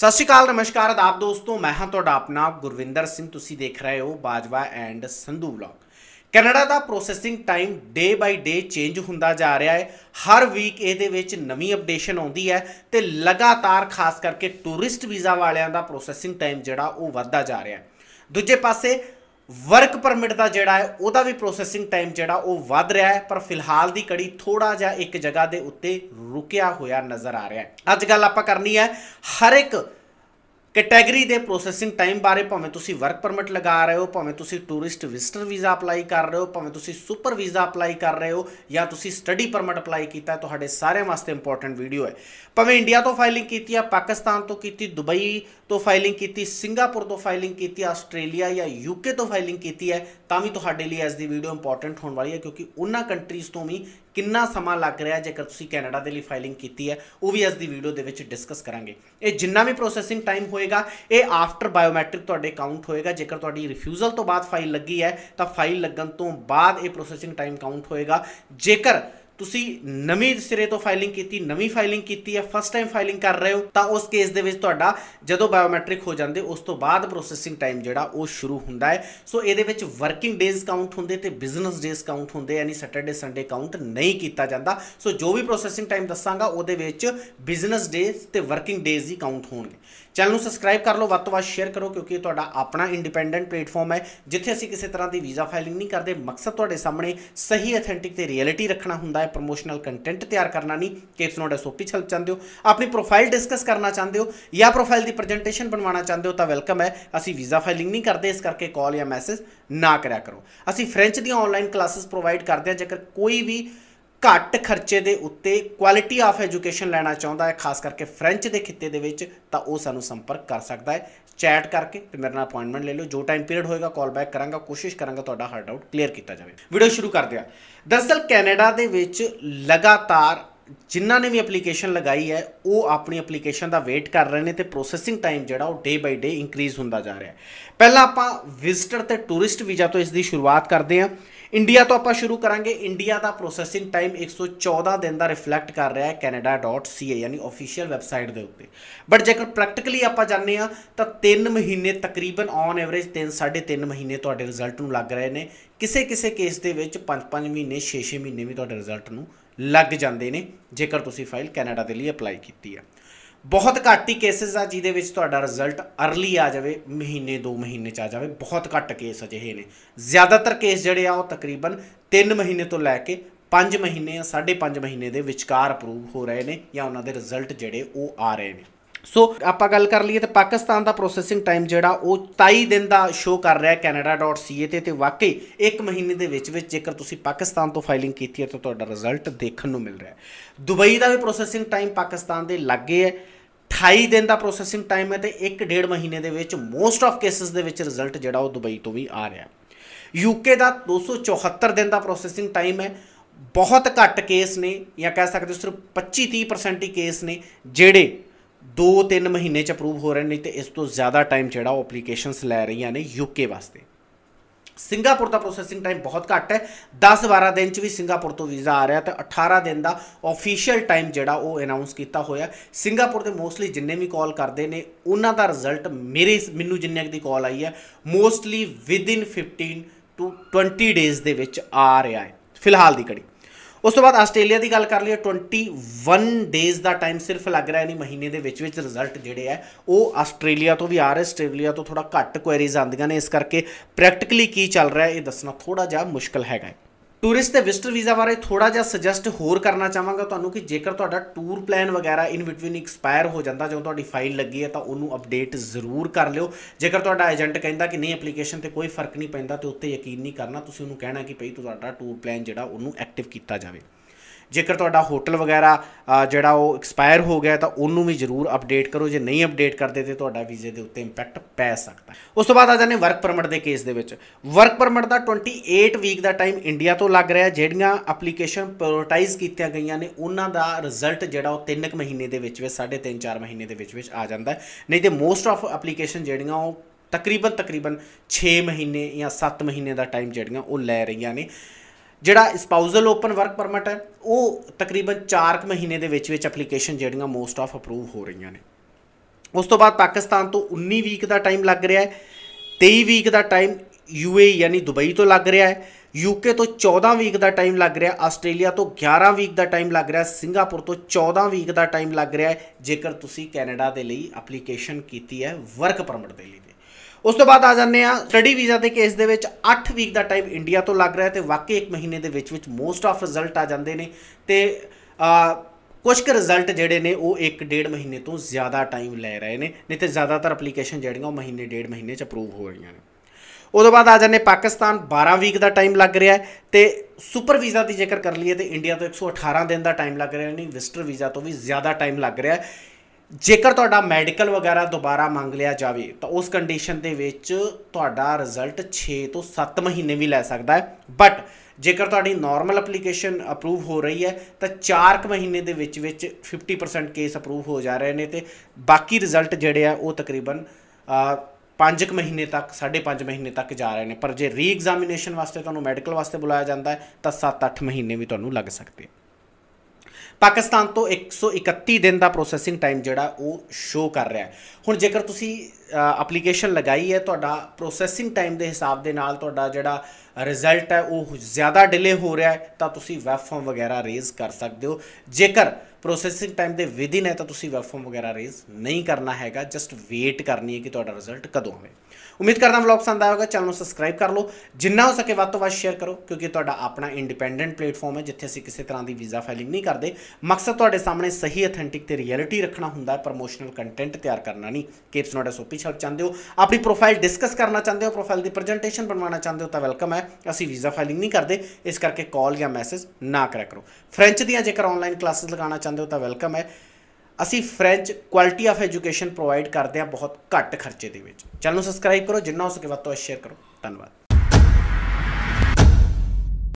ਸਤਿ ਸ਼੍ਰੀ ਅਕਾਲ ਨਮਸਕਾਰ ਆਦਾਬ ਦੋਸਤੋ ਮੈਂ ਹਾਂ ਤੁਹਾਡਾ ਆਪਣਾ ਗੁਰਵਿੰਦਰ ਸਿੰਘ ਤੁਸੀਂ ਦੇਖ ਰਹੇ ਹੋ Bajwa and Sandhu vlog Canada ਦਾ processing time day by day change ਹੁੰਦਾ ਜਾ ਰਿਹਾ ਹੈ ਹਰ ਵੀਕ ਇਹਦੇ ਵਿੱਚ ਨਵੀਂ ਅਪਡੇਸ਼ਨ ਆਉਂਦੀ ਹੈ ਤੇ ਲਗਾਤਾਰ ਖਾਸ ਕਰਕੇ ਟੂਰਿਸਟ ਵੀਜ਼ਾ ਵਾਲਿਆਂ ਦਾ ਪ੍ਰੋਸੈਸਿੰਗ ਟਾਈਮ ਜਿਹੜਾ ਉਹ ਵੱਧਦਾ ਜਾ ਰਿਹਾ ਹੈ ਦੂਜੇ ਪਾਸੇ ਵਰਕ ਪਰਮਿਟ ਦਾ ਜਿਹੜਾ ਹੈ ਉਹਦਾ ਵੀ ਪ੍ਰੋਸੈਸਿੰਗ ਟਾਈਮ ਜਿਹੜਾ ਉਹ ਵੱਧ ਰਿਹਾ ਹੈ ਪਰ ਫਿਲਹਾਲ ਦੀ ਕੜੀ ਥੋੜਾ ਜਿਹਾ ਇੱਕ ਜਗ੍ਹਾ ਦੇ ਉੱਤੇ ਰੁਕਿਆ ਹੋਇਆ ਨਜ਼ਰ ਆ ਰਿਹਾ ਹੈ ਅੱਜ ਗੱਲ ਆਪਾਂ ਕਰਨੀ ਹੈ ਹਰ ਇੱਕ ਕੈਟਾਗਰੀ ਦੇ ਪ੍ਰੋਸੈਸਿੰਗ ਟਾਈਮ ਬਾਰੇ ਭਾਵੇਂ ਤੁਸੀਂ ਵਰਕ ਪਰਮਿਟ ਲਗਾ ਰਹੇ ਹੋ ਭਾਵੇਂ ਤੁਸੀਂ ਟੂਰਿਸਟ ਵਿਜ਼ਟਰ ਵੀਜ਼ਾ ਅਪਲਾਈ ਕਰ ਰਹੇ ਹੋ ਭਾਵੇਂ ਤੁਸੀਂ ਸੁਪਰ ਵੀਜ਼ਾ ਅਪਲਾਈ ਕਰ ਰਹੇ ਹੋ ਜਾਂ ਤੁਸੀਂ ਸਟੱਡੀ ਪਰਮਿਟ ਅਪਲਾਈ ਕੀਤਾ ਤੁਹਾਡੇ ਸਾਰਿਆਂ ਵਾਸਤੇ ਇੰਪੋਰਟੈਂਟ ਵੀਡੀਓ ਹੈ ਭਾਵੇਂ ਇੰਡੀਆ ਤੋਂ ਫਾਈਲਿੰਗ ਕੀਤੀ ਆ ਪਾਕਿਸਤਾਨ ਤੋਂ ਕੀਤੀ ਦੁਬਈ ਤੋਂ ਫਾਈਲਿੰਗ ਕੀਤੀ ਸਿੰਗਾਪੁਰ ਤੋਂ ਫਾਈਲਿੰਗ ਕੀਤੀ ਆਸਟ੍ਰੇਲੀਆ ਜਾਂ ਯੂਕੇ ਤੋਂ ਫਾਈਲਿੰਗ ਕੀਤੀ ਹੈ ਤਾਂ ਵੀ ਤੁਹਾਡੇ ਲਈ ਅੱਜ ਦੀ ਵੀਡੀਓ ਇੰਪੋਰਟੈਂਟ ਹੋਣ ਵਾਲੀ ਹੈ ਕਿਉਂਕਿ ਉਹਨਾਂ ਕੰਟਰੀਜ਼ ਤੋਂ ਵੀ ਕਿੰਨਾ ਸਮਾਂ ਲੱਗ ਰਿਹਾ ਜੇਕਰ ਤੁਸੀਂ ਕੈਨੇਡਾ ਦੇ ਲਈ ਫਾਈਲਿੰਗ ਕੀਤੀ ਹੈ ਉਹ ਵੀ ਅੱਜ ਦੀ ਵੀਡੀਓ ਦੇ ਵਿੱਚ ਡਿਸਕਸ ਕਰਾਂਗੇ ਇਹ ਜਿੰਨਾ ਵੀ ਪ੍ਰੋਸੈਸਿੰਗ ਟਾਈਮ ਹੋਏਗਾ ਇਹ ਆਫਟਰ ਬਾਇਓਮੈਟ੍ਰਿਕ ਤੁਹਾਡੇ ਕਾਊਂਟ ਹੋਏਗਾ ਜੇਕਰ ਤੁਹਾਡੀ ਰਿਫਿਊਜ਼ਲ ਤੋਂ ਬਾਅਦ ਫਾਈਲ ਲੱਗੀ ਹੈ ਤਾਂ ਫਾਈਲ ਲੱਗਣ ਤੋਂ ਬਾਅਦ ਇਹ ਪ੍ਰੋਸੈਸਿੰਗ ਟਾਈਮ ਕਾਊਂਟ ਹੋਏਗਾ ਜੇਕਰ ਤੁਸੀਂ ਨਵੀਂ ਸਿਰੇ ਤੋਂ ਫਾਈਲਿੰਗ ਕੀਤੀ ਨਵੀਂ ਫਾਈਲਿੰਗ ਕੀਤੀ ਹੈ ਫਸਟ ਟਾਈਮ ਫਾਈਲਿੰਗ ਕਰ ਰਹੇ ਹੋ ਤਾਂ ਉਸ ਕੇਸ ਦੇ ਵਿੱਚ ਤੁਹਾਡਾ ਜਦੋਂ ਬਾਇਓਮੈਟ੍ਰਿਕ ਹੋ ਜਾਂਦੇ ਉਸ ਤੋਂ ਬਾਅਦ ਪ੍ਰੋਸੈਸਿੰਗ ਟਾਈਮ ਜਿਹੜਾ ਉਹ ਸ਼ੁਰੂ ਹੁੰਦਾ ਹੈ ਸੋ ਇਹਦੇ ਵਿੱਚ ਵਰਕਿੰਗ ਡੇਜ਼ ਕਾਊਂਟ ਹੁੰਦੇ ਤੇ ਬਿਜ਼ਨਸ ਡੇਜ਼ ਕਾਊਂਟ ਹੁੰਦੇ ਯਾਨੀ ਸੈਟਰਡੇ ਸੰਡੇ ਕਾਊਂਟ ਨਹੀਂ ਕੀਤਾ ਜਾਂਦਾ ਸੋ ਜੋ ਵੀ ਪ੍ਰੋਸੈਸਿੰਗ ਟਾਈਮ ਦੱਸਾਂਗਾ ਉਹਦੇ ਵਿੱਚ ਬਿਜ਼ਨਸ ਡੇਜ਼ ਤੇ ਵਰਕਿੰਗ ਡੇਜ਼ ਹੀ ਕਾਊਂਟ ਹੋਣਗੇ ਚੈਨਲ ਨੂੰ ਸਬਸਕ੍ਰਾਈਬ ਕਰ ਲਓ ਵੱਧ ਤੋਂ ਵੱਧ ਸ਼ੇਅਰ ਕਰੋ ਕਿਉਂਕਿ ਇਹ ਤੁਹਾਡਾ ਆਪਣਾ ਇੰਡੀਪੈਂਡੈਂਟ ਪਲੇਟਫਾਰਮ ਹੈ ਜਿੱਥੇ ਅਸੀਂ ਕਿਸੇ ਤਰ੍ਹਾਂ ਦੀ ਵੀਜ਼ਾ ਫਾਈਲਿੰਗ ਨਹੀਂ ਕਰਦੇ ਮਕਸਦ ਤੁਹਾਡੇ ਸਾਹਮਣੇ ਸਹੀ ਅਥੈਂਟਿਕ ਤੇ ਰਿਐਲਿਟੀ ਰੱਖਣਾ ਹੁੰਦਾ ਹੈ ਪ੍ਰੋਮੋਸ਼ਨਲ ਕੰਟੈਂਟ ਤਿਆਰ ਕਰਨਾ ਨਹੀਂ ਕੇਪਸ ਨੋਟ ਐਸਓਪੀ ਚੱਲ ਚਾਹੁੰਦੇ ਹੋ ਆਪਣੀ ਪ੍ਰੋਫਾਈਲ ਡਿਸਕਸ ਕਰਨਾ ਚਾਹੁੰਦੇ ਹੋ ਜਾਂ ਪ੍ਰੋਫਾਈਲ ਦੀ ਪ੍ਰੈਜੈਂਟੇਸ਼ਨ ਬਣਵਾਉਣਾ ਚਾਹੁੰਦੇ ਹੋ ਤਾਂ ਵੈਲਕਮ ਹੈ ਅਸੀਂ ਵੀਜ਼ਾ ਫਾਈਲਿੰਗ ਨਹੀਂ ਕਰਦੇ ਇਸ ਕਰਕੇ ਕਾਲ ਜਾਂ ਮੈਸੇਜ ਨਾ ਕਰਿਆ ਕਰੋ ਅਸੀਂ ਫ੍ਰੈਂਚ ਦੀਆਂ ਆਨਲਾਈਨ ਕਲਾਸਿਸ ਪ੍ਰੋਵਾਈਡ ਕਰਦੇ ਹਾਂ ਜੇਕਰ ਕੋਈ ਵੀ ਘੱਟ ਖਰਚੇ ਦੇ ਉੱਤੇ ਕੁਆਲਿਟੀ ਆਫ ਐਜੂਕੇਸ਼ਨ ਲੈਣਾ ਚਾਹੁੰਦਾ ਹੈ ਖਾਸ ਕਰਕੇ ਫ੍ਰੈਂਚ ਦੇ ਖਿੱਤੇ ਦੇ ਵਿੱਚ ਤਾਂ ਉਹ ਸਾਨੂੰ ਸੰਪਰਕ ਕਰ ਸਕਦਾ ਹੈ ਚੈਟ ਕਰਕੇ ਤੇ ਮੇਰੇ ਨਾਲ ਅਪਾਇੰਟਮੈਂਟ ਲੈ ਲਓ ਜੋ ਟਾਈਮ ਪੀਰੀਅਡ ਹੋਏਗਾ ਕਾਲ ਬੈਕ ਕਰਾਂਗਾ ਕੋਸ਼ਿਸ਼ ਕਰਾਂਗਾ ਤੁਹਾਡਾ ਹਰ ਆਊਟ ਕਲੀਅਰ ਕੀਤਾ ਜਾਵੇ ਵੀਡੀਓ ਸ਼ੁਰੂ ਕਰਦੇ ਆ ਦਰਸਲ ਕੈਨੇਡਾ ਦੇ ਵਿੱਚ ਲਗਾਤਾਰ ਜਿਨ੍ਹਾਂ ਨੇ ਵੀ ਐਪਲੀਕੇਸ਼ਨ ਲਗਾਈ ਹੈ ਉਹ ਆਪਣੀ ਐਪਲੀਕੇਸ਼ਨ ਦਾ ਵੇਟ ਕਰ ਰਹੇ ਨੇ ਤੇ ਪ੍ਰੋਸੈਸਿੰਗ ਟਾਈਮ ਜਿਹੜਾ ਉਹ ਡੇ ਬਾਈ ਡੇ ਇਨਕਰੀਜ਼ ਹੁੰਦਾ ਜਾ ਰਿਹਾ ਹੈ ਪਹਿਲਾਂ ਆਪਾਂ ਵਿਜ਼ਟਰ ਤੇ ਟੂਰਿਸਟ ਵੀਜ਼ਾ ਤੋਂ ਇਸ ਦੀ ਸ਼ੁਰੂਆਤ ਕਰਦੇ ਹਾਂ ਇੰਡੀਆ ਤੋਂ ਆਪਾਂ ਸ਼ੁਰੂ ਕਰਾਂਗੇ ਇੰਡੀਆ ਦਾ ਪ੍ਰੋਸੈਸਿੰਗ ਟਾਈਮ 114 ਦਿਨ ਦਾ ਰਿਫਲੈਕਟ ਕਰ ਰਿਹਾ ਹੈ canada.ca ਯਾਨੀ ਅਫੀਸ਼ੀਅਲ ਵੈਬਸਾਈਟ ਦੇ ਉੱਤੇ ਬਟ ਜੇਕਰ ਪ੍ਰੈਕਟੀਕਲੀ ਆਪਾਂ ਜਾਣਦੇ ਆ ਤਾਂ 3 ਮਹੀਨੇ ਤਕਰੀਬਨ ਔਨ ਐਵਰੇਜ 3 3.5 ਮਹੀਨੇ ਤੁਹਾਡੇ ਰਿਜ਼ਲਟ ਨੂੰ ਲੱਗ ਰਹੇ ਨੇ ਕਿਸੇ ਕਿਸੇ ਕੇਸ ਦੇ ਵਿੱਚ 5-5 ਮਹੀਨੇ 6-6 ਮਹੀਨੇ ਵੀ ਤੁਹਾਡੇ ਰਿਜ਼ਲਟ ਨੂੰ ਲੱਗ ਜਾਂਦੇ ਨੇ ਜੇਕਰ ਤੁਸੀਂ ਫਾਈਲ ਕੈਨੇਡਾ ਦੇ ਲਈ ਅਪਲਾਈ ਕੀਤੀ ਹੈ ਬਹੁਤ ਘੱਟ ਹੀ ਕੇਸਸ ਆ ਜਿਹਦੇ ਵਿੱਚ ਤੁਹਾਡਾ ਰਿਜ਼ਲਟ अर्ਲੀ ਆ ਜਾਵੇ ਮਹੀਨੇ 2 ਮਹੀਨੇ ਚ ਆ ਜਾਵੇ ਬਹੁਤ ਘੱਟ ਕੇਸ ਅਜਿਹੇ ਨੇ ਜ਼ਿਆਦਾਤਰ ਕੇਸ ਜਿਹੜੇ ਆ ਉਹ ਤਕਰੀਬਨ 3 ਮਹੀਨੇ ਤੋਂ ਲੈ ਕੇ 5 ਮਹੀਨੇ ਜਾਂ 5.5 ਮਹੀਨੇ ਦੇ ਵਿਚਕਾਰ ਅਪਰੂਵ ਹੋ ਰਹੇ ਨੇ ਜਾਂ ਉਹਨਾਂ ਦੇ ਰਿਜ਼ਲਟ ਜਿਹੜੇ ਉਹ ਆ ਰਹੇ ਨੇ ਸੋ ਆਪਾਂ ਗੱਲ ਕਰ ਲਈਏ ਤਾਂ ਪਾਕਿਸਤਾਨ ਦਾ ਪ੍ਰੋਸੈਸਿੰਗ ਟਾਈਮ ਜਿਹੜਾ ਉਹ 27 ਦਿਨ ਦਾ ਸ਼ੋ ਕਰ ਰਿਹਾ canada.ca ਤੇ ਤੇ ਵਾਕਈ 1 ਮਹੀਨੇ ਦੇ ਵਿੱਚ ਵਿੱਚ ਜੇਕਰ ਤੁਸੀਂ ਪਾਕਿਸਤਾਨ ਤੋਂ ਫਾਈਲਿੰਗ ਕੀਤੀ ਹੈ ਤਾਂ ਤੁਹਾਡਾ ਰਿਜ਼ਲਟ ਦੇਖਣ ਨੂੰ ਮਿਲ ਰਿਹਾ ਹੈ ਦੁਬਈ ਦਾ ਵੀ ਪ੍ਰੋਸੈਸਿੰਗ ਟਾਈਮ ਪਾਕਿਸਤਾਨ ਦੇ ਲੱਗੇ ਹੈ 28 ਦਿਨ ਦਾ ਪ੍ਰੋਸੈਸਿੰਗ ਟਾਈਮ ਹੈ ਤੇ 1.5 ਮਹੀਨੇ ਦੇ ਵਿੱਚ ਮੋਸਟ ਆਫ ਕੇਸਸ ਦੇ ਵਿੱਚ ਰਿਜ਼ਲਟ ਜਿਹੜਾ ਉਹ ਦੁਬਈ ਤੋਂ ਵੀ ਆ ਰਿਹਾ ਯੂਕੇ ਦਾ 274 ਦਿਨ ਦਾ ਪ੍ਰੋਸੈਸਿੰਗ ਟਾਈਮ ਹੈ ਬਹੁਤ ਘੱਟ ਕੇਸ ਨੇ ਜਾਂ ਕਹਿ ਸਕਦੇ ਹੋ ਸਿਰਫ 25-30% ਹੀ ਕੇਸ ਨੇ ਜਿਹੜੇ 2-3 ਮਹੀਨੇ ਚ ਅਪਰੂਵ ਹੋ ਰਹੇ ਨੇ ਤੇ ਇਸ ਤੋਂ ਜ਼ਿਆਦਾ ਟਾਈਮ ਜਿਹੜਾ ਉਹ ਐਪਲੀਕੇਸ਼ਨਸ ਲੈ ਰਹੀਆਂ ਨੇ ਯੂਕੇ ਵਾਸਤੇ ਸਿੰਗਾਪੁਰ ਦਾ ਪ੍ਰੋਸੈਸਿੰਗ ਟਾਈਮ ਬਹੁਤ ਘੱਟ ਹੈ 10-12 ਦਿਨ ਚ ਵੀ ਸਿੰਗਾਪੁਰ ਤੋਂ ਵੀਜ਼ਾ ਆ ਰਿਹਾ ਤੇ 18 ਦਿਨ ਦਾ ਅਫੀਸ਼ੀਅਲ ਟਾਈਮ ਜਿਹੜਾ ਉਹ ਅਨਾਉਂਸ ਕੀਤਾ ਹੋਇਆ ਸਿੰਗਾਪੁਰ ਦੇ ਮੋਸਟਲੀ ਜਿੰਨੇ ਵੀ ਕਾਲ ਕਰਦੇ ਨੇ ਉਹਨਾਂ ਦਾ ਰਿਜ਼ਲਟ ਮੇਰੇ ਮੈਨੂੰ ਜਿੰਨੇ ਦੀ ਕਾਲ ਆਈ ਹੈ mostly within 15 to 20 days ਦੇ ਵਿੱਚ ਆ ਰਿਹਾ ਹੈ ਫਿਲਹਾਲ ਦੀ ਕੜੀ ਉਸ ਤੋਂ ਬਾਅਦ ਆਸਟ੍ਰੇਲੀਆ ਦੀ ਗੱਲ ਕਰ ਲਈਏ 21 ਡੇਜ਼ ਦਾ ਟਾਈਮ ਸਿਰਫ ਲੱਗ ਰਿਹਾ ਨਹੀਂ ਮਹੀਨੇ ਦੇ ਵਿੱਚ ਵਿੱਚ ਰਿਜ਼ਲਟ ਜਿਹੜੇ ਆ ਉਹ ਆਸਟ੍ਰੇਲੀਆ ਤੋਂ ਵੀ ਆ ਰਹੇ ਆਸਟ੍ਰੇਲੀਆ ਤੋਂ ਥੋੜਾ ਘੱਟ ਕੁਐਰੀਜ਼ ਆਉਂਦੀਆਂ ਨੇ ਇਸ ਕਰਕੇ ਪ੍ਰੈਕਟੀਕਲੀ ਕੀ ਚੱਲ ਰਿਹਾ ਇਹ ਦੱਸਣਾ ਥੋੜਾ ਜਿਹਾ ਮੁਸ਼ਕਲ ਹੈਗਾ ਟੂਰਿਸਟ ਤੇ ਵਿਜ਼ਟਰ ਵੀਜ਼ਾ ਬਾਰੇ ਥੋੜਾ ਜਿਹਾ ਸੁਜੈਸਟ ਹੋਰ ਕਰਨਾ ਚਾਹਾਂਗਾ ਤੁਹਾਨੂੰ ਕਿ ਜੇਕਰ ਤੁਹਾਡਾ ਟੂਰ ਪਲਾਨ ਵਗੈਰਾ ਇਨ ਬਿਟਵੀਨ ਐਕਸਪਾਇਰ ਹੋ ਜਾਂਦਾ ਜਦੋਂ ਤੁਹਾਡੀ ਫਾਈਲ ਲੱਗੀ ਹੈ ਤਾਂ ਉਹਨੂੰ ਅਪਡੇਟ ਜ਼ਰੂਰ ਕਰ ਲਿਓ ਜੇਕਰ ਤੁਹਾਡਾ ਏਜੰਟ ਕਹਿੰਦਾ ਕਿ ਨਹੀਂ ਐਪਲੀਕੇਸ਼ਨ ਤੇ ਕੋਈ ਫਰਕ ਨਹੀਂ ਪੈਂਦਾ ਤੇ ਉੱਤੇ ਯਕੀਨ ਨਹੀਂ ਕਰਨਾ ਤੁਸੀਂ ਉਹਨੂੰ ਕਹਿਣਾ ਕਿ ਭਈ ਤੁਹਾਡਾ ਟੂਰ ਪਲਾਨ ਜਿਹੜਾ ਉਹਨੂੰ ਐਕਟਿਵ ਕੀਤਾ ਜਾਵੇ ਜੇਕਰ ਤੁਹਾਡਾ ਹੋਟਲ ਵਗੈਰਾ ਜਿਹੜਾ ਉਹ ਐਕਸਪਾਇਰ ਹੋ ਗਿਆ ਤਾਂ ਉਹਨੂੰ ਵੀ ਜ਼ਰੂਰ ਅਪਡੇਟ ਕਰੋ ਜੇ ਨਹੀਂ ਅਪਡੇਟ ਕਰਦੇ ਤੇ ਤੁਹਾਡਾ ਵੀਜ਼ੇ ਦੇ ਉੱਤੇ ਇੰਪੈਕਟ ਪੈ ਸਕਦਾ ਉਸ ਤੋਂ ਬਾਅਦ ਆ ਜਾਂਦੇ ਵਰਕ ਪਰਮਿਟ ਦੇ ਕੇਸ ਦੇ ਵਿੱਚ ਵਰਕ ਪਰਮਿਟ ਦਾ 28 ਵੀਕ ਦਾ ਟਾਈਮ ਇੰਡੀਆ ਤੋਂ ਲੱਗ ਰਿਹਾ ਜਿਹੜੀਆਂ ਐਪਲੀਕੇਸ਼ਨ ਪ੍ਰੋਟਾਈਜ਼ ਕੀਤੀਆਂ ਗਈਆਂ ਨੇ ਉਹਨਾਂ ਦਾ ਰਿਜ਼ਲਟ ਜਿਹੜਾ ਉਹ 3 ਮਹੀਨੇ ਦੇ ਵਿੱਚ ਵਿੱਚ 3.5 4 ਮਹੀਨੇ ਦੇ ਵਿੱਚ ਵਿੱਚ ਆ ਜਾਂਦਾ ਨਹੀਂ ਤੇ ਮੋਸਟ ਆਫ ਐਪਲੀਕੇਸ਼ਨ ਜਿਹੜੀਆਂ ਉਹ ਤਕਰੀਬਨ ਤਕਰੀਬਨ 6 ਮਹੀਨੇ ਜਾਂ 7 ਮਹੀਨੇ ਦਾ ਟਾਈਮ ਜਿਹੜੀਆਂ ਉਹ ਲੈ ਰਹੀਆਂ ਨੇ ਜਿਹੜਾ ਸਪਾਊਸਲ ਓਪਨ ਵਰਕ ਪਰਮਿਟ ਹੈ ਉਹ ਤਕਰੀਬਨ 4 ਮਹੀਨੇ ਦੇ ਵਿੱਚ ਵਿੱਚ ਐਪਲੀਕੇਸ਼ਨ ਜਿਹੜੀਆਂ ਮੋਸਟ ਆਫ ਅਪਰੂਵ ਹੋ ਰਹੀਆਂ ਨੇ ਉਸ ਤੋਂ ਬਾਅਦ ਪਾਕਿਸਤਾਨ ਤੋਂ 19 ਵੀਕ ਦਾ ਟਾਈਮ ਲੱਗ ਰਿਹਾ ਹੈ 23 ਵੀਕ ਦਾ ਟਾਈਮ ਯੂਏ ਯਾਨੀ ਦੁਬਈ ਤੋਂ ਲੱਗ ਰਿਹਾ ਹੈ ਯੂਕੇ ਤੋਂ 14 ਵੀਕ ਦਾ ਟਾਈਮ ਲੱਗ ਰਿਹਾ ਆਸਟ੍ਰੇਲੀਆ ਤੋਂ 11 ਵੀਕ ਦਾ ਟਾਈਮ ਲੱਗ ਰਿਹਾ ਸਿੰਗਾਪੁਰ ਤੋਂ 14 ਵੀਕ ਦਾ ਟਾਈਮ ਲੱਗ ਰਿਹਾ ਜੇਕਰ ਤੁਸੀਂ ਕੈਨੇਡਾ ਦੇ ਲਈ ਐਪਲੀਕੇਸ਼ਨ ਕੀਤੀ ਹੈ ਵਰਕ ਪਰਮਿਟ ਦੇ ਲਈ ਉਸ ਤੋਂ ਬਾਅਦ ਆ ਜਾਂਦੇ ਆ ਸਟੱਡੀ ਵੀਜ਼ਾ ਦੇ ਕੇਸ ਦੇ ਵਿੱਚ 8 ਵੀਕ ਦਾ ਟਾਈਮ ਇੰਡੀਆ ਤੋਂ ਲੱਗ ਰਿਹਾ ਤੇ ਵਾਕਈ 1 ਮਹੀਨੇ ਦੇ ਵਿੱਚ ਵਿੱਚ ਮੋਸਟ ਆਫ ਰਿਜ਼ਲਟ ਆ ਜਾਂਦੇ ਨੇ ਤੇ ਆ ਕੁਝ ਕੁ ਰਿਜ਼ਲਟ ਜਿਹੜੇ ਨੇ ਉਹ 1.5 ਮਹੀਨੇ ਤੋਂ ਜ਼ਿਆਦਾ ਟਾਈਮ ਲੈ ਰਹੇ ਨੇ ਨਹੀਂ ਤੇ ਜ਼ਿਆਦਾਤਰ ਐਪਲੀਕੇਸ਼ਨ ਜਿਹੜੀਆਂ ਉਹ ਮਹੀਨੇ ਡੇਢ ਮਹੀਨੇ ਚ ਅਪਰੂਵ ਹੋ ਰਹੀਆਂ ਨੇ ਉਦੋਂ ਬਾਅਦ ਆ ਜਾਂਦੇ ਪਾਕਿਸਤਾਨ 12 ਵੀਕ ਦਾ ਟਾਈਮ ਲੱਗ ਰਿਹਾ ਤੇ ਸੁਪਰ ਵੀਜ਼ਾ ਦੀ ਜੇਕਰ ਕਰ ਲਈਏ ਤੇ ਇੰਡੀਆ ਤੋਂ 118 ਦਿਨ ਦਾ ਟਾਈਮ ਲੱਗ ਰਿਹਾ ਨਹੀਂ ਵਿਜ਼ਟਰ ਵੀਜ਼ਾ ਤੋਂ ਵੀ ਜ਼ਿਆਦਾ ਟਾਈਮ ਲੱਗ ਰਿਹਾ ਜੇਕਰ ਤੁਹਾਡਾ ਮੈਡੀਕਲ ਵਗੈਰਾ ਦੁਬਾਰਾ ਮੰਗ ਲਿਆ ਜਾਵੇ ਤਾਂ ਉਸ ਕੰਡੀਸ਼ਨ ਦੇ ਵਿੱਚ ਤੁਹਾਡਾ ਰਿਜ਼ਲਟ 6 ਤੋਂ 7 ਮਹੀਨੇ ਵੀ ਲੈ ਸਕਦਾ ਹੈ ਬਟ ਜੇਕਰ ਤੁਹਾਡੀ ਨਾਰਮਲ ਅਪਲੀਕੇਸ਼ਨ ਅਪਰੂਵ ਹੋ ਰਹੀ ਹੈ ਤਾਂ 4 ਮਹੀਨੇ ਦੇ ਵਿੱਚ ਵਿੱਚ 50% ਕੇਸ ਅਪਰੂਵ ਹੋ ਜਾ ਰਹੇ ਨੇ ਤੇ ਬਾਕੀ ਰਿਜ਼ਲਟ ਜਿਹੜੇ ਆ ਉਹ ਤਕਰੀਬਨ 5 ਮਹੀਨੇ ਤੱਕ 5.5 ਮਹੀਨੇ ਤੱਕ ਜਾ ਰਹੇ ਨੇ ਪਰ ਜੇ ਰੀ ਐਗਜ਼ਾਮੀਨੇਸ਼ਨ ਵਾਸਤੇ ਤੁਹਾਨੂੰ ਮੈਡੀਕਲ ਵਾਸਤੇ ਬੁਲਾਇਆ ਜਾਂਦਾ ਹੈ ਤਾਂ 7-8 ਮਹੀਨੇ ਵੀ ਤੁਹਾਨੂੰ ਲੱਗ ਸਕਦੇ ਆ ਪਾਕਿਸਤਾਨ ਤੋਂ 131 ਦਿਨ ਦਾ ਪ੍ਰੋਸੈਸਿੰਗ ਟਾਈਮ ਜਿਹੜਾ ਉਹ ਸ਼ੋ ਕਰ ਰਿਹਾ ਹੁਣ ਜੇਕਰ ਤੁਸੀਂ ਐਪਲੀਕੇਸ਼ਨ ਲਗਾਈ ਹੈ ਤੁਹਾਡਾ ਪ੍ਰੋਸੈਸਿੰਗ ਟਾਈਮ ਦੇ ਹਿਸਾਬ ਦੇ ਨਾਲ ਤੁਹਾਡਾ ਜਿਹੜਾ ਰਿਜ਼ਲਟ ਹੈ ਉਹ ਜ਼ਿਆਦਾ ਡਿਲੇ ਹੋ ਰਿਹਾ ਹੈ ਤਾਂ ਤੁਸੀਂ ਵੈਬ ਫਾਰਮ ਵਗੈਰਾ ਰੇਜ਼ ਕਰ ਸਕਦੇ ਹੋ ਜੇਕਰ ਪ੍ਰੋਸੈਸਿੰਗ ਟਾਈਮ ਦੇ ਵਿਦਿਨ ਹੈ ਤਾਂ ਤੁਸੀਂ ਵੈਬ ਫਾਰਮ ਵਗੈਰਾ ਰੇਜ਼ ਨਹੀਂ ਕਰਨਾ ਹੈਗਾ ਜਸਟ ਵੇਟ ਕਰਨੀ ਹੈ ਕਿ ਤੁਹਾਡਾ ਰਿਜ਼ਲਟ ਕਦੋਂ ਆਵੇ ਉਮੀਦ ਕਰਦਾ ਵਲੌਗ ਪਸੰਦ ਆਇਆ ਹੋਗਾ ਚੈਨਲ ਨੂੰ ਸਬਸਕ੍ਰਾਈਬ ਕਰ ਲਓ ਜਿੰਨਾ ਹੋ ਸਕੇ ਵੱਧ ਤੋਂ ਵੱਧ ਸ਼ੇਅਰ ਕਰੋ ਕਿਉਂਕਿ ਤੁਹਾਡਾ ਆਪਣਾ ਇੰਡੀਪੈਂਡੈਂਟ ਪਲੇਟਫਾਰਮ ਹੈ ਜਿੱਥੇ ਅਸੀਂ ਕਿਸੇ ਤਰ੍ਹਾਂ ਦੀ ਵੀਜ਼ਾ ਫਾਈਲਿੰਗ ਨਹੀਂ ਕਰਦੇ ਮਕਸਦ ਤੁਹਾਡੇ ਸਾਹਮਣੇ ਸਹੀ ਅਥੈਂਟਿਕ ਤੇ ਰਿਐਲਿਟੀ ਰੱਖਣਾ ਹੁੰਦਾ ਹੈ ਪ੍ਰੋਮੋਸ਼ਨਲ ਕੰਟੈਂਟ ਤਿਆਰ ਕਰਨਾ ਨਹੀਂ ਕੇਪਸ ਨੋਟ ਐਸਓਪੀ ਚਾਹੁੰਦੇ ਹੋ ਆਪਣੀ ਪ੍ਰੋਫਾਈਲ ਡਿਸਕਸ ਕਰਨਾ ਚਾਹੁੰਦੇ ਹੋ ਪ੍ਰੋਫਾਈਲ ਦੀ ਪ੍ਰੈਜੈਂਟੇਸ਼ਨ ਬਣਵਾਉਣਾ ਚਾਹੁੰਦੇ ਹੋ ਤਾਂ ਵੈਲਕਮ ਹੈ ਅਸੀਂ ਵੀਜ਼ਾ ਫਾਈਲਿੰਗ ਨਹੀਂ ਕਰਦੇ ਇਸ ਕਰਕੇ ਕਾਲ ਜਾਂ ਮੈਸੇਜ ਨਾ ਕਰਿਆ ਕਰੋ ਫ੍ਰੈਂਚ ਦੀਆਂ ਜੇਕਰ ਆਨਲਾਈਨ ਕਲਾਸਿਸ ਲਗਾਉਣਾ ਚਾਹੁੰਦੇ ਹੋ ਤਾਂ ਵੈਲਕਮ ਹੈ ਅਸੀਂ French quality of education provide ਕਰਦੇ ਹਾਂ ਬਹੁਤ ਘੱਟ ਖਰਚੇ ਦੇ ਵਿੱਚ ਚੈਨਲ ਨੂੰ ਸਬਸਕ੍ਰਾਈਬ ਕਰੋ ਜਿੰਨਾ ਹੋ ਸਕੇ ਵੱਧ ਤੋਂ ਸ਼ੇਅਰ ਕਰੋ ਧੰਨਵਾਦ